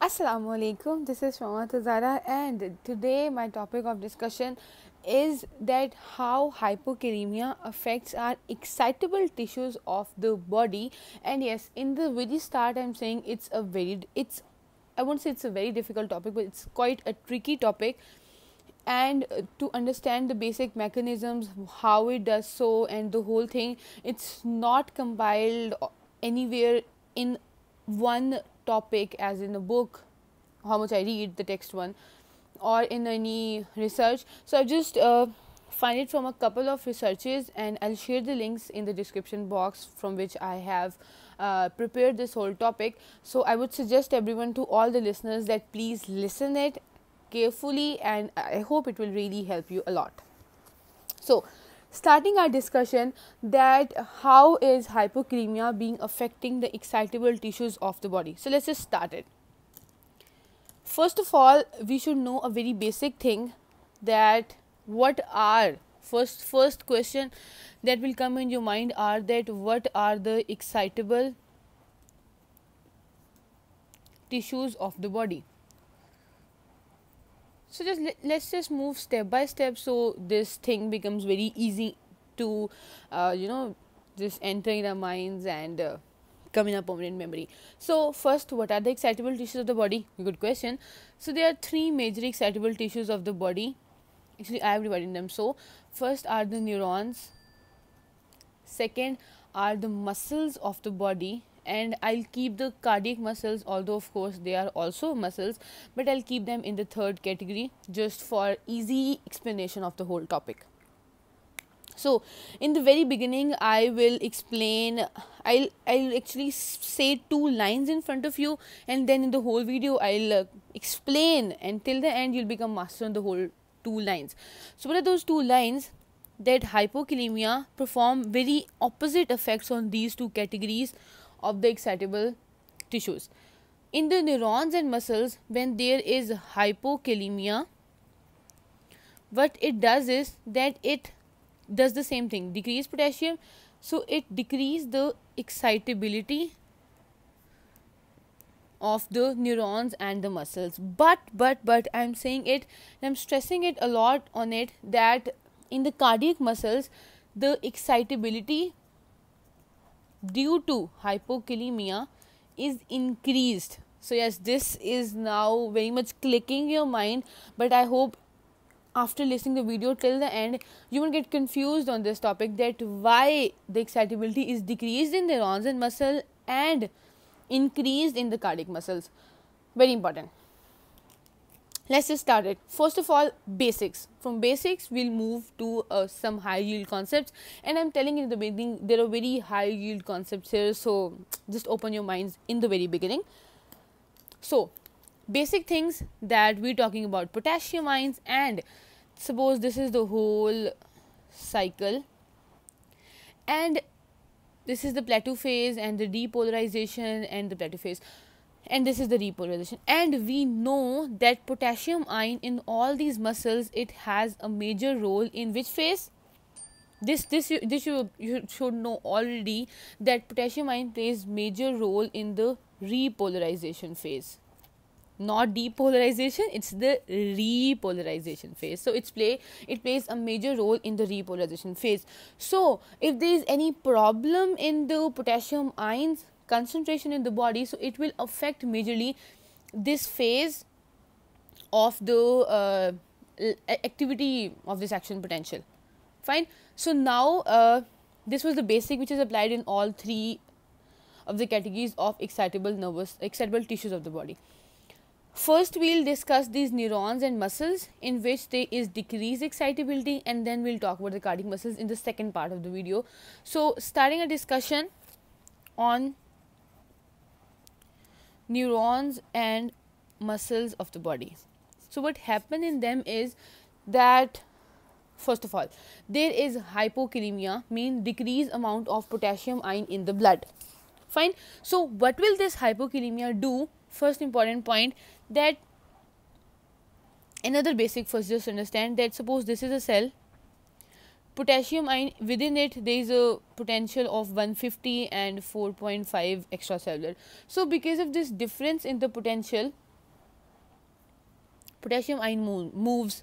Assalamu alaikum this is Shoma Tazara and today my topic of discussion is that how hypokalemia affects our excitable tissues of the body and yes in the very start I'm saying it's a very it's I won't say it's a very difficult topic but it's quite a tricky topic and uh, to understand the basic mechanisms how it does so and the whole thing it's not compiled anywhere in one topic as in the book how much i read the text one or in any research so i just uh, find it from a couple of researches and i'll share the links in the description box from which i have uh, prepared this whole topic so i would suggest everyone to all the listeners that please listen it carefully and i hope it will really help you a lot so starting our discussion that how is hypokalemia being affecting the excitable tissues of the body so let's just start it first of all we should know a very basic thing that what are first first question that will come in your mind are that what are the excitable tissues of the body so just let, let's just move step by step so this thing becomes very easy to uh, you know just enter in our minds and uh, come in our permanent memory. So, first, what are the excitable tissues of the body? Good question. So, there are three major excitable tissues of the body. Actually, I have divided them. So, first are the neurons, second are the muscles of the body, and I'll keep the cardiac muscles although of course they are also muscles but I'll keep them in the third category just for easy explanation of the whole topic. So in the very beginning I will explain I'll I'll actually say two lines in front of you and then in the whole video I'll uh, explain and till the end you'll become master on the whole two lines. So what are those two lines? that hypokalemia perform very opposite effects on these two categories of the excitable tissues. In the neurons and muscles, when there is hypokalemia, what it does is that it does the same thing decrease potassium so it decrease the excitability of the neurons and the muscles but but but i'm saying it and i'm stressing it a lot on it that in the cardiac muscles the excitability due to hypokalemia is increased. So, yes, this is now very much clicking your mind, but I hope after listening the video till the end you will get confused on this topic that why the excitability is decreased in the neurons and muscle and increased in the cardiac muscles very important let's just start it first of all basics from basics we'll move to uh, some high yield concepts and i'm telling you in the beginning there are very high yield concepts here so just open your minds in the very beginning so basic things that we're talking about potassium ions and suppose this is the whole cycle and this is the plateau phase and the depolarization and the plateau phase and this is the repolarization and we know that potassium ion in all these muscles it has a major role in which phase this this this you, you should know already that potassium ion plays major role in the repolarization phase not depolarization it's the repolarization phase so it's play it plays a major role in the repolarization phase so if there is any problem in the potassium ions concentration in the body so it will affect majorly this phase of the uh, activity of this action potential fine so now uh, this was the basic which is applied in all three of the categories of excitable nervous excitable tissues of the body first we'll discuss these neurons and muscles in which there is decreased excitability and then we'll talk about the cardiac muscles in the second part of the video so starting a discussion on neurons and muscles of the body so what happen in them is that first of all there is hypokalemia mean decrease amount of potassium ion in the blood fine so what will this hypokalemia do first important point that another basic first just understand that suppose this is a cell potassium ion within it there is a potential of 150 and 4.5 extracellular so because of this difference in the potential potassium ion move, moves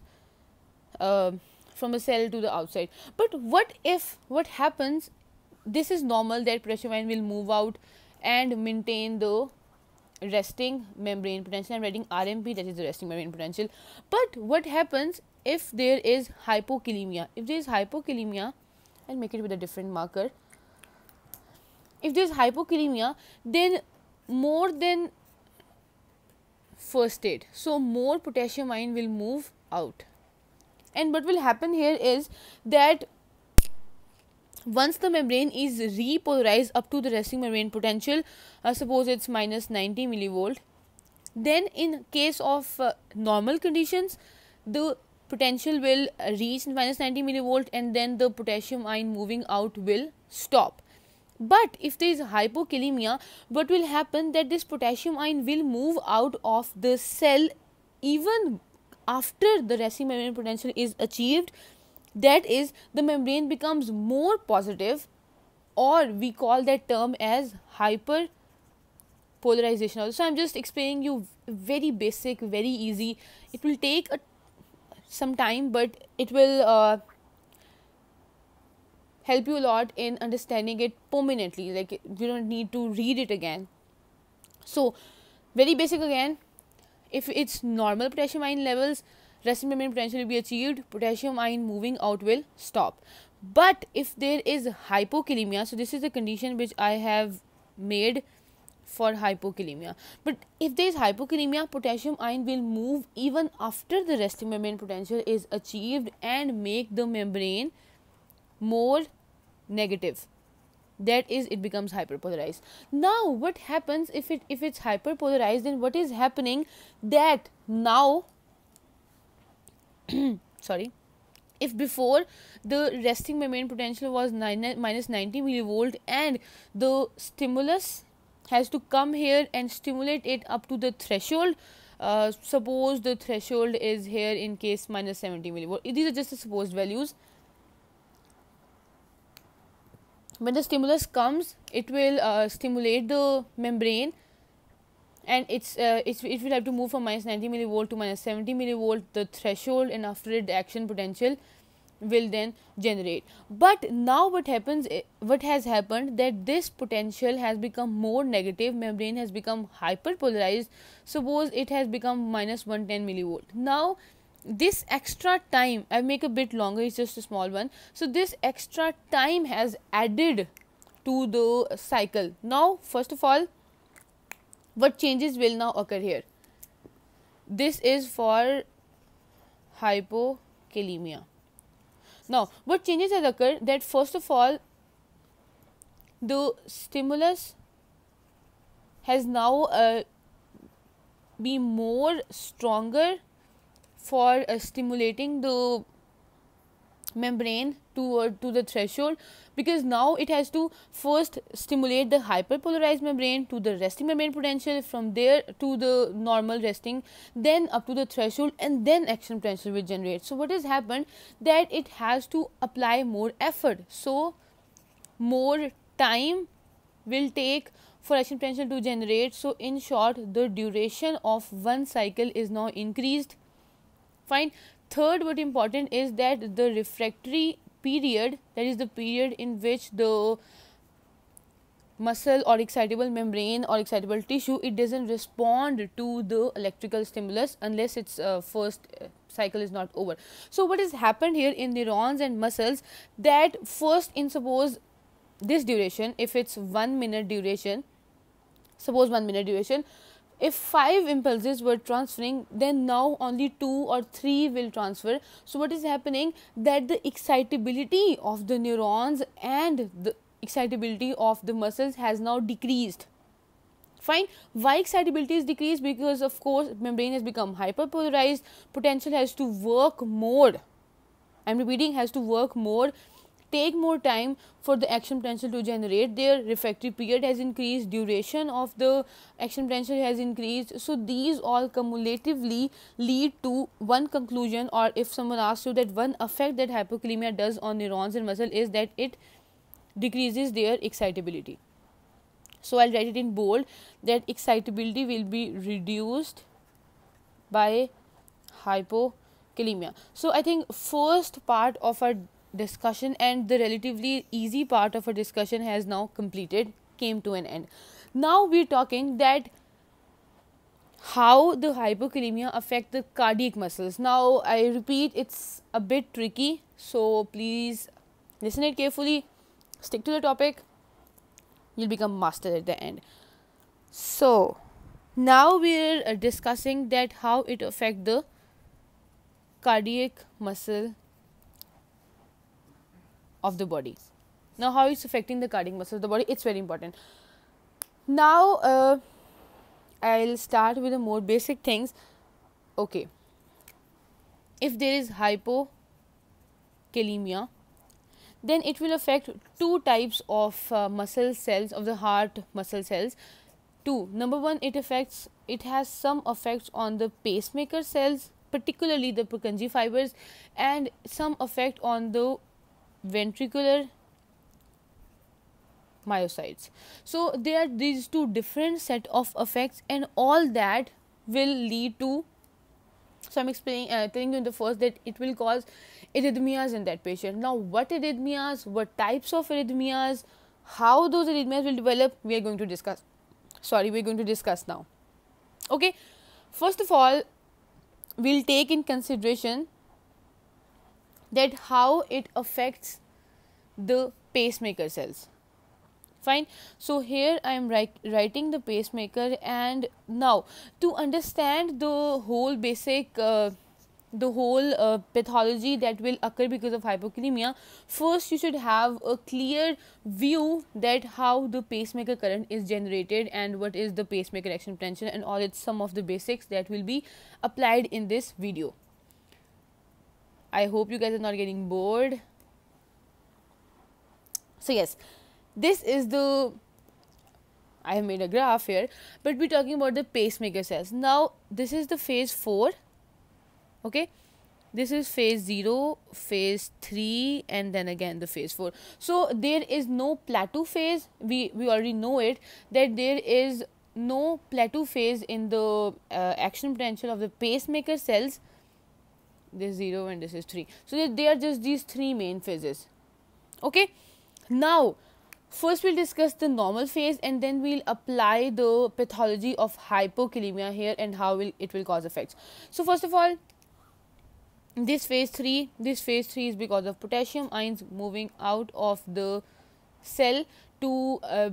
uh, from a cell to the outside but what if what happens this is normal that potassium ion will move out and maintain the resting membrane potential i'm writing rmp that is the resting membrane potential but what happens if there is hypokalemia if there is hypokalemia i'll make it with a different marker if there is hypokalemia then more than first aid so more potassium ion will move out and what will happen here is that once the membrane is repolarized up to the resting membrane potential uh, suppose it's minus 90 millivolt then in case of uh, normal conditions the potential will reach minus 90 millivolt and then the potassium ion moving out will stop. But if there is hypokalemia, what will happen that this potassium ion will move out of the cell even after the resting membrane potential is achieved. That is, the membrane becomes more positive or we call that term as hyper polarization also. So I'm just explaining you very basic, very easy. It will take a some time but it will uh, help you a lot in understanding it permanently like you don't need to read it again so very basic again if it's normal potassium ion levels resting membrane potential will be achieved potassium ion moving out will stop but if there is hypokalemia so this is the condition which i have made for hypokalemia. But if there is hypokalemia, potassium ion will move even after the resting membrane potential is achieved and make the membrane more negative. That is, it becomes hyperpolarized. Now, what happens if it if it's hyperpolarized? Then what is happening? That now, sorry, if before the resting membrane potential was nine, minus 90 millivolt and the stimulus has to come here and stimulate it up to the threshold uh, suppose the threshold is here in case minus 70 millivolt these are just the supposed values when the stimulus comes it will uh, stimulate the membrane and it's, uh, it's it will have to move from minus 90 millivolt to minus 70 millivolt the threshold and after it the action potential will then generate but now what happens eh, what has happened that this potential has become more negative membrane has become hyperpolarized suppose it has become minus 110 millivolt now this extra time i make a bit longer it's just a small one so this extra time has added to the cycle now first of all what changes will now occur here this is for hypokalemia now, what changes has occurred that first of all the stimulus has now uh, be more stronger for uh, stimulating the membrane toward uh, to the threshold because now it has to first stimulate the hyperpolarized membrane to the resting membrane potential from there to the normal resting then up to the threshold and then action potential will generate so what has happened that it has to apply more effort so more time will take for action potential to generate so in short the duration of one cycle is now increased fine Third, what important is that the refractory period, that is the period in which the muscle or excitable membrane or excitable tissue, it doesn't respond to the electrical stimulus unless its uh, first uh, cycle is not over. So, what has happened here in neurons and muscles that first in suppose this duration, if it's one minute duration, suppose one minute duration, if five impulses were transferring then now only two or three will transfer so what is happening that the excitability of the neurons and the excitability of the muscles has now decreased fine why excitability is decreased because of course membrane has become hyperpolarized potential has to work more i'm repeating has to work more take more time for the action potential to generate their refractory period has increased duration of the action potential has increased so these all cumulatively lead to one conclusion or if someone asks you that one effect that hypokalemia does on neurons and muscle is that it decreases their excitability so i'll write it in bold that excitability will be reduced by hypokalemia so i think first part of our discussion and the relatively easy part of a discussion has now completed came to an end now we're talking that how the hypokalemia affect the cardiac muscles now i repeat it's a bit tricky so please listen it carefully stick to the topic you'll become master at the end so now we're discussing that how it affect the cardiac muscle of the body. Now, how it's affecting the cardiac muscles of the body? It's very important. Now, uh, I'll start with the more basic things. Okay. If there is hypokalemia, then it will affect two types of uh, muscle cells of the heart muscle cells. Two. Number one, it affects. It has some effects on the pacemaker cells particularly the Purkinje fibers and some effect on the ventricular myocytes so there are these two different set of effects and all that will lead to so i'm explaining uh, telling you in the first that it will cause arrhythmias in that patient now what arrhythmias what types of arrhythmias how those arrhythmias will develop we are going to discuss sorry we are going to discuss now okay first of all we'll take in consideration that how it affects the pacemaker cells fine so here i am writing the pacemaker and now to understand the whole basic uh, the whole uh, pathology that will occur because of hypokalemia first you should have a clear view that how the pacemaker current is generated and what is the pacemaker action potential and all its some of the basics that will be applied in this video I hope you guys are not getting bored. So yes, this is the I have made a graph here, but we're talking about the pacemaker cells. Now this is the phase 4. Okay. This is phase 0, phase 3 and then again the phase 4. So there is no plateau phase. We, we already know it that there is no plateau phase in the uh, action potential of the pacemaker cells this is 0 and this is 3 so they are just these three main phases okay now first we'll discuss the normal phase and then we'll apply the pathology of hypokalemia here and how will it will cause effects so first of all this phase 3 this phase 3 is because of potassium ions moving out of the cell to uh,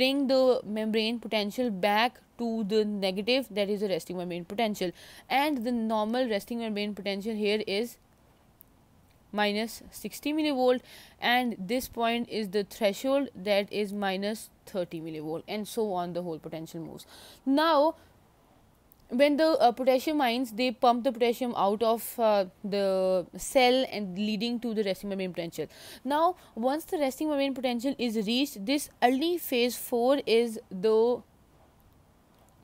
bring the membrane potential back to the negative that is the resting membrane potential and the normal resting membrane potential here is minus 60 millivolt and this point is the threshold that is minus 30 millivolt and so on the whole potential moves now when the uh, potassium ions they pump the potassium out of uh, the cell and leading to the resting membrane potential now once the resting membrane potential is reached this early phase 4 is the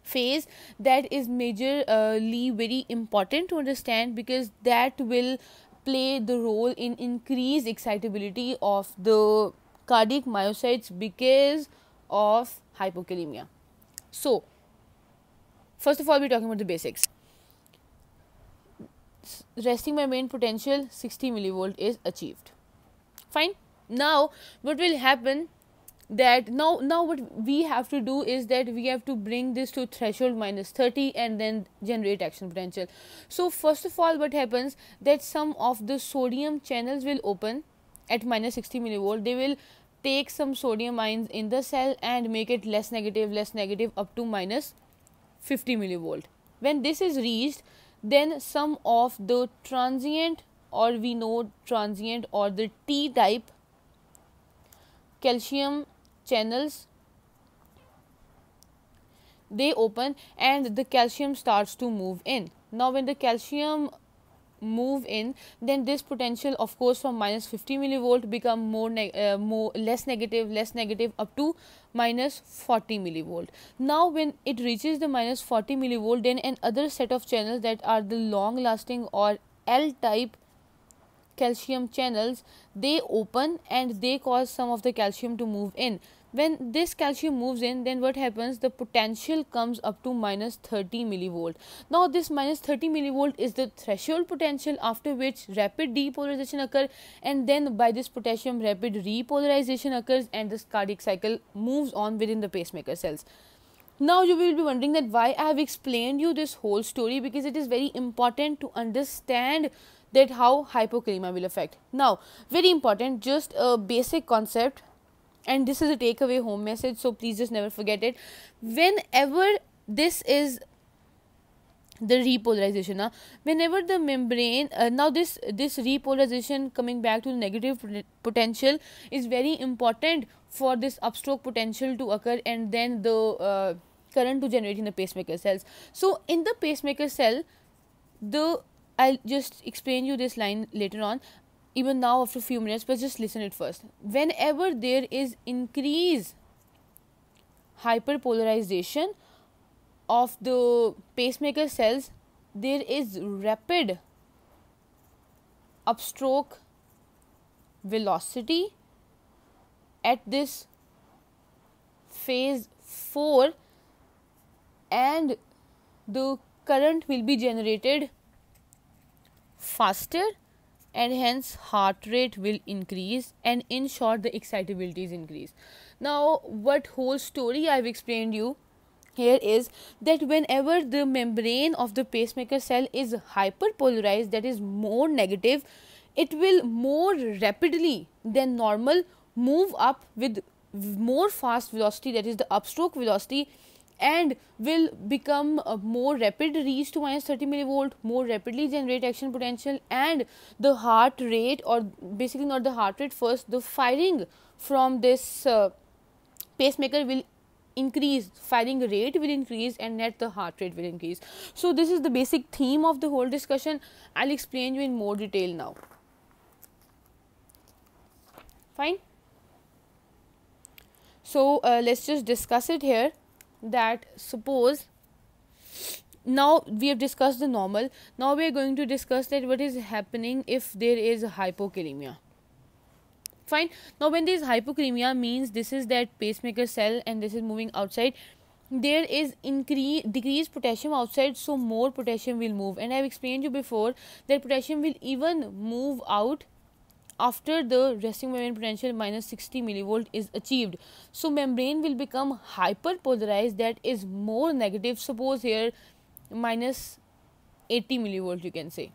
phase that is majorly uh, very important to understand because that will play the role in increased excitability of the cardiac myocytes because of hypokalemia so first of all we're talking about the basics resting my main potential 60 millivolt is achieved fine now what will happen that now now what we have to do is that we have to bring this to threshold minus 30 and then generate action potential so first of all what happens that some of the sodium channels will open at minus 60 millivolt they will take some sodium ions in the cell and make it less negative less negative up to minus 50 millivolt when this is reached then some of the transient or we know transient or the t type calcium channels they open and the calcium starts to move in. Now when the calcium move in then this potential of course from minus 50 millivolt become more, uh, more less negative less negative up to minus 40 millivolt now when it reaches the minus 40 millivolt then another set of channels that are the long lasting or l type calcium channels they open and they cause some of the calcium to move in when this calcium moves in then what happens the potential comes up to minus 30 millivolt now this minus 30 millivolt is the threshold potential after which rapid depolarization occurs and then by this potassium rapid repolarization occurs and this cardiac cycle moves on within the pacemaker cells now you will be wondering that why i have explained you this whole story because it is very important to understand that how hypokalemia will affect now very important just a basic concept and this is a takeaway home message so please just never forget it whenever this is the repolarization now whenever the membrane uh, now this this repolarization coming back to the negative potential is very important for this upstroke potential to occur and then the uh, current to generate in the pacemaker cells so in the pacemaker cell the i'll just explain you this line later on even now after a few minutes but just listen it first whenever there is increase hyperpolarization of the pacemaker cells there is rapid upstroke velocity at this phase 4 and the current will be generated faster and hence heart rate will increase and in short the excitability is increased now what whole story i've explained you here is that whenever the membrane of the pacemaker cell is hyperpolarized that is more negative it will more rapidly than normal move up with more fast velocity that is the upstroke velocity and will become more rapid reach to minus 30 millivolt more rapidly generate action potential and the heart rate or basically not the heart rate first the firing from this uh, pacemaker will increase firing rate will increase and net the heart rate will increase so this is the basic theme of the whole discussion i'll explain you in more detail now fine so uh, let's just discuss it here that suppose now we have discussed the normal now we are going to discuss that what is happening if there is hypokalemia fine now when there is hypokalemia means this is that pacemaker cell and this is moving outside there is increase decreased potassium outside so more potassium will move and i have explained you before that potassium will even move out after the resting membrane potential minus 60 millivolt is achieved. So membrane will become hyperpolarized that is more negative suppose here minus 80 millivolt you can say.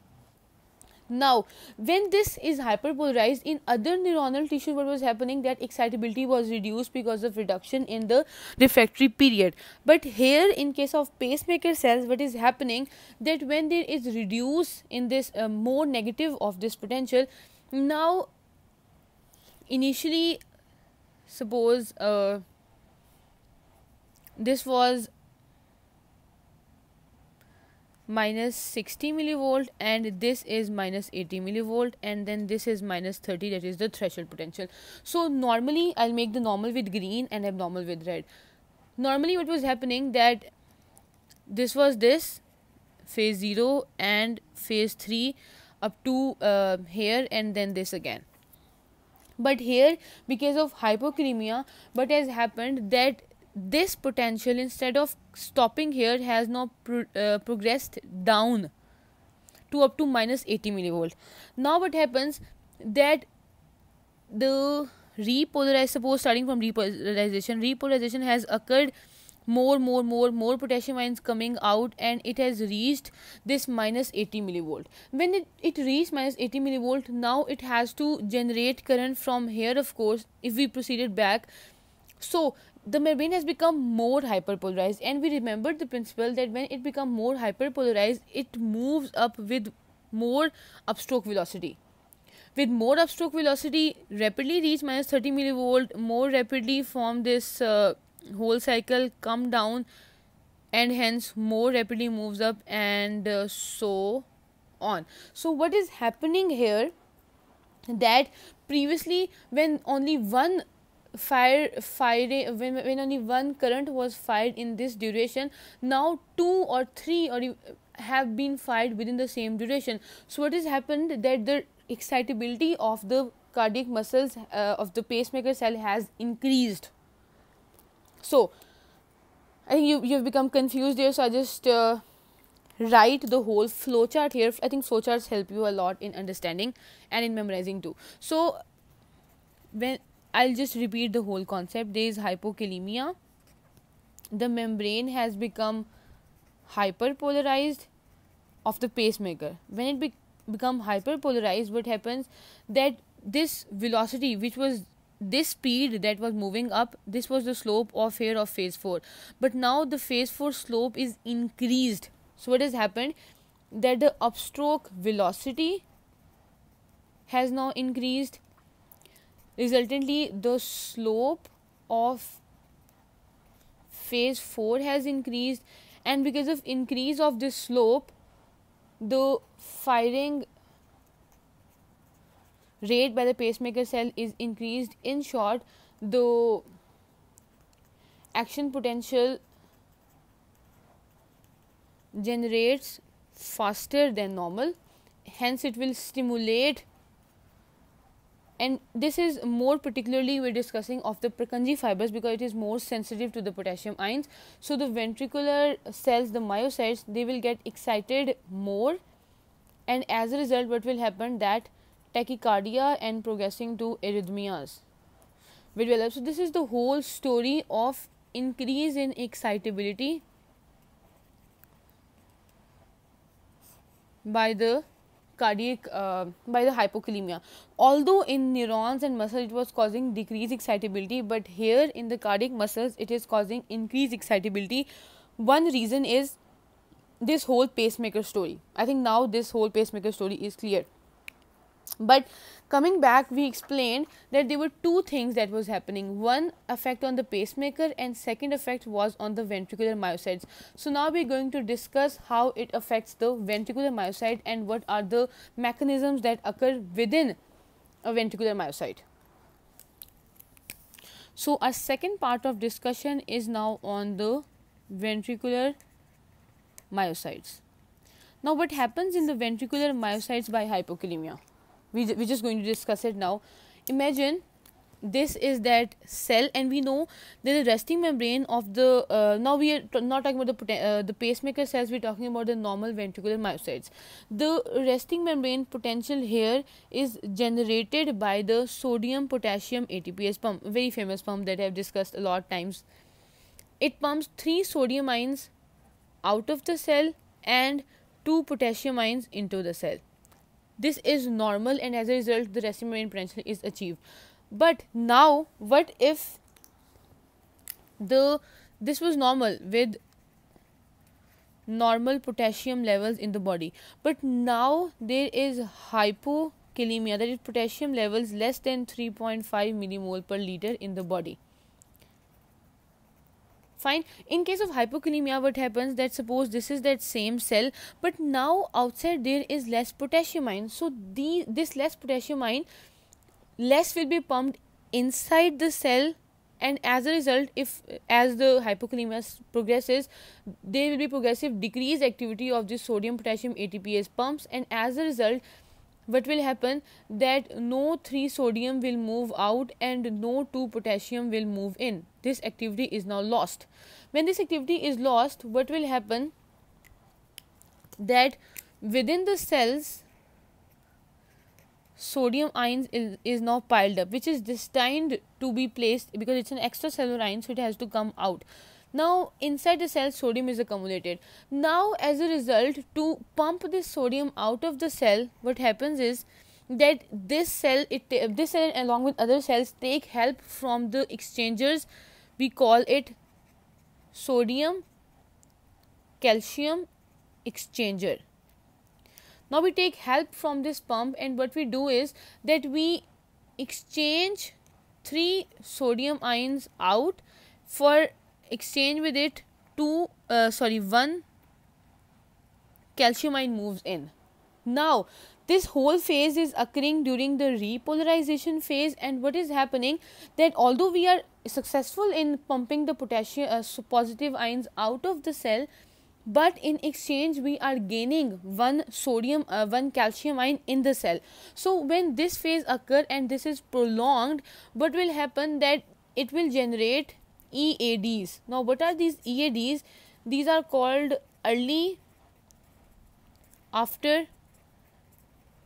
Now, when this is hyperpolarized in other neuronal tissue, what was happening that excitability was reduced because of reduction in the refractory period. But here, in case of pacemaker cells, what is happening that when there is reduce in this uh, more negative of this potential, now initially suppose uh, this was minus 60 millivolt and this is minus 80 millivolt and then this is minus 30 that is the threshold potential so normally i'll make the normal with green and abnormal with red normally what was happening that this was this phase 0 and phase 3 up to uh, here and then this again but here because of hypokremia, what has happened that this potential instead of stopping here has now pro uh, progressed down to up to minus 80 millivolt now what happens that the repolarization suppose starting from repolarization repolarization has occurred more more more more potassium ions coming out and it has reached this minus 80 millivolt when it, it reached minus 80 millivolt now it has to generate current from here of course if we proceeded back so the membrane has become more hyperpolarized and we remember the principle that when it become more hyperpolarized it moves up with more upstroke velocity with more upstroke velocity rapidly reach minus 30 millivolt more rapidly form this uh, whole cycle come down and hence more rapidly moves up and uh, so on so what is happening here that previously when only one fire fire when, when only one current was fired in this duration now two or three or have been fired within the same duration so what has happened that the excitability of the cardiac muscles uh, of the pacemaker cell has increased so, I think you you've become confused here. So I just uh, write the whole flowchart here. I think flowcharts help you a lot in understanding and in memorizing too. So when I'll just repeat the whole concept. There is hypokalemia. The membrane has become hyperpolarized of the pacemaker. When it be become hyperpolarized, what happens that this velocity which was this speed that was moving up this was the slope of here of phase 4 but now the phase 4 slope is increased so what has happened that the upstroke velocity has now increased resultantly the slope of phase 4 has increased and because of increase of this slope the firing rate by the pacemaker cell is increased. In short, the action potential generates faster than normal, hence, it will stimulate. And this is more particularly we're discussing of the Purkinje fibers because it is more sensitive to the potassium ions. So the ventricular cells, the myocytes, they will get excited more, and as a result, what will happen that tachycardia and progressing to arrhythmias which So this is the whole story of increase in excitability by the cardiac uh, by the hypokalemia although in neurons and muscle it was causing decreased excitability but here in the cardiac muscles it is causing increased excitability one reason is this whole pacemaker story i think now this whole pacemaker story is clear but coming back we explained that there were two things that was happening one effect on the pacemaker and second effect was on the ventricular myocytes so now we're going to discuss how it affects the ventricular myocyte and what are the mechanisms that occur within a ventricular myocyte so our second part of discussion is now on the ventricular myocytes now what happens in the ventricular myocytes by hypokalemia we, we're just going to discuss it now imagine this is that cell and we know that the resting membrane of the uh, now we are not talking about the uh, the pacemaker cells we're talking about the normal ventricular myocytes the resting membrane potential here is generated by the sodium potassium ATPS pump very famous pump that I have discussed a lot times it pumps three sodium ions out of the cell and two potassium ions into the cell this is normal and as a result the resting membrane potential is achieved but now what if the this was normal with normal potassium levels in the body but now there is hypokalemia that is potassium levels less than 3.5 millimole per liter in the body fine in case of hypokalemia what happens that suppose this is that same cell but now outside there is less potassium ion so the this less potassium ion less will be pumped inside the cell and as a result if as the hypokalemia progresses there will be progressive decreased activity of the sodium potassium ATPS pumps and as a result what will happen that no 3 sodium will move out and no 2 potassium will move in this activity is now lost when this activity is lost what will happen that within the cells sodium ions is, is now piled up which is destined to be placed because it's an extracellular ion so it has to come out now inside the cell sodium is accumulated now as a result to pump this sodium out of the cell what happens is that this cell it this cell along with other cells take help from the exchangers we call it sodium calcium exchanger now we take help from this pump and what we do is that we exchange three sodium ions out for exchange with it two uh, sorry one calcium ion moves in now this whole phase is occurring during the repolarization phase and what is happening that although we are successful in pumping the potassium uh, positive ions out of the cell but in exchange we are gaining one sodium uh, one calcium ion in the cell so when this phase occur and this is prolonged what will happen that it will generate EADs now what are these EADs these are called early after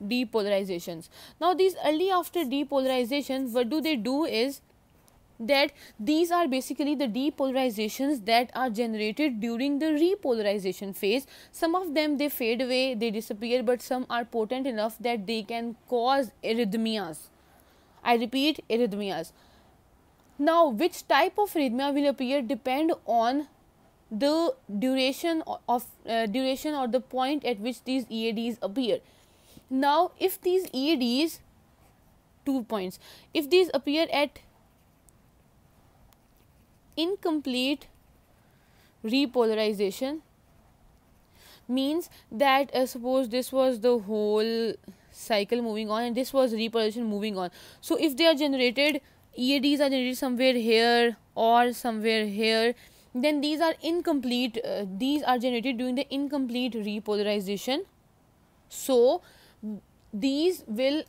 depolarizations now these early after depolarizations what do they do is that these are basically the depolarizations that are generated during the repolarization phase some of them they fade away they disappear but some are potent enough that they can cause arrhythmias i repeat arrhythmias now which type of arrhythmia will appear depend on the duration of uh, duration or the point at which these EADs appear. Now, if these EADs, two points, if these appear at incomplete repolarization means that uh, suppose this was the whole cycle moving on and this was repolarization moving on so if they are generated EADs are generated somewhere here or somewhere here then these are incomplete uh, these are generated during the incomplete repolarization so these will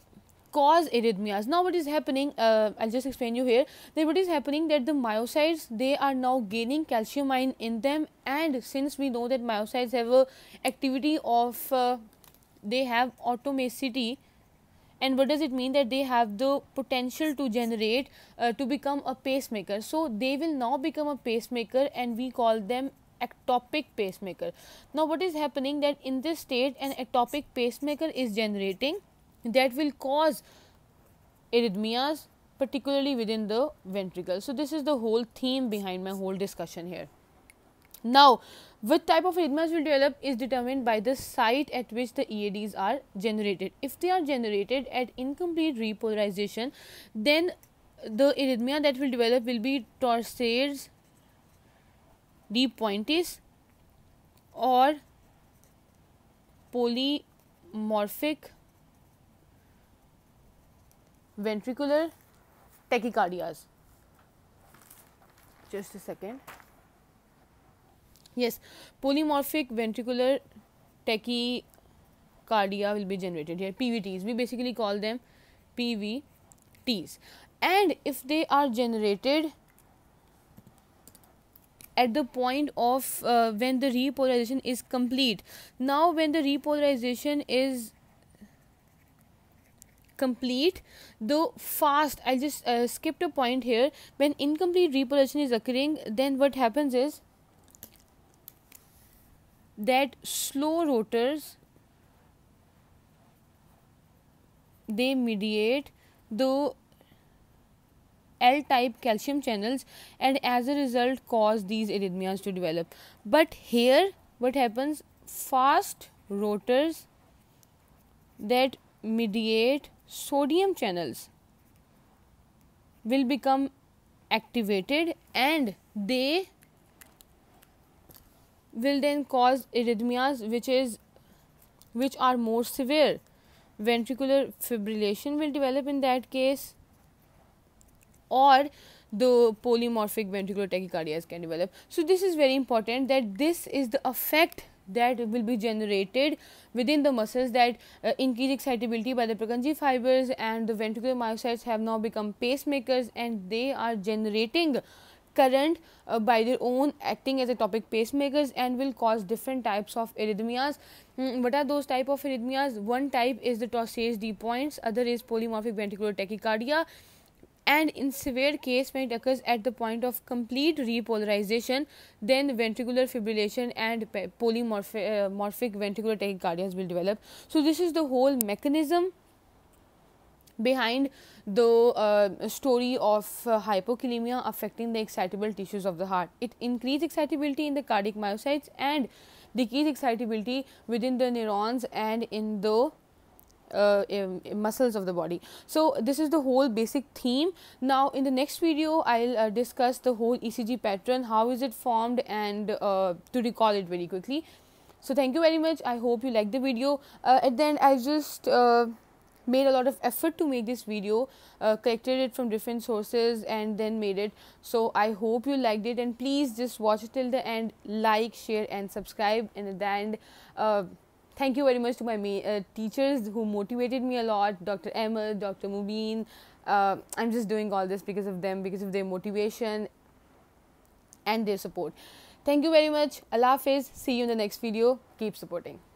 cause arrhythmias. Now what is happening, uh, I'll just explain you here, Now, what is happening that the myocytes, they are now gaining calcium ion in them and since we know that myocytes have a activity of, uh, they have automaticity and what does it mean that they have the potential to generate, uh, to become a pacemaker. So they will now become a pacemaker and we call them ectopic pacemaker. Now what is happening that in this state an ectopic pacemaker is generating that will cause arrhythmias particularly within the ventricle. So, this is the whole theme behind my whole discussion here. Now, what type of arrhythmias will develop is determined by the site at which the EADs are generated. If they are generated at incomplete repolarization, then the arrhythmia that will develop will be torsades, deep pointis, or polymorphic ventricular tachycardias. Just a second. Yes, polymorphic ventricular tachycardia will be generated here. PVTs, we basically call them PVTs. And if they are generated at the point of uh, when the repolarization is complete, now when the repolarization is complete though fast i'll just uh, skip to point here when incomplete reproduction is occurring then what happens is that slow rotors they mediate the L type calcium channels and as a result cause these arrhythmias to develop. But here what happens fast rotors that mediate sodium channels will become activated and they will then cause arrhythmias which is which are more severe ventricular fibrillation will develop in that case or the polymorphic ventricular tachycardias can develop so this is very important that this is the effect that will be generated within the muscles that uh, increase excitability by the Purkinje fibers and the ventricular myocytes have now become pacemakers and they are generating current uh, by their own acting as a topic pacemakers and will cause different types of arrhythmias mm, what are those type of arrhythmias one type is the torsades d points other is polymorphic ventricular tachycardia and in severe case when it occurs at the point of complete repolarization then ventricular fibrillation and polymorphic uh, ventricular tachycardias will develop so this is the whole mechanism behind the uh, story of uh, hypokalemia affecting the excitable tissues of the heart. It increases excitability in the cardiac myocytes and decreases excitability within the neurons and in the uh, um, muscles of the body. So this is the whole basic theme. Now in the next video, I'll uh, discuss the whole ECG pattern, how is it formed and uh, to recall it very quickly. So thank you very much. I hope you liked the video. Uh, and then I just uh, made a lot of effort to make this video, uh, collected it from different sources and then made it. So I hope you liked it and please just watch it till the end, like, share and subscribe. And at the end, thank you very much to my uh, teachers who motivated me a lot dr emma dr mubin uh, i'm just doing all this because of them because of their motivation and their support thank you very much allah hafiz see you in the next video keep supporting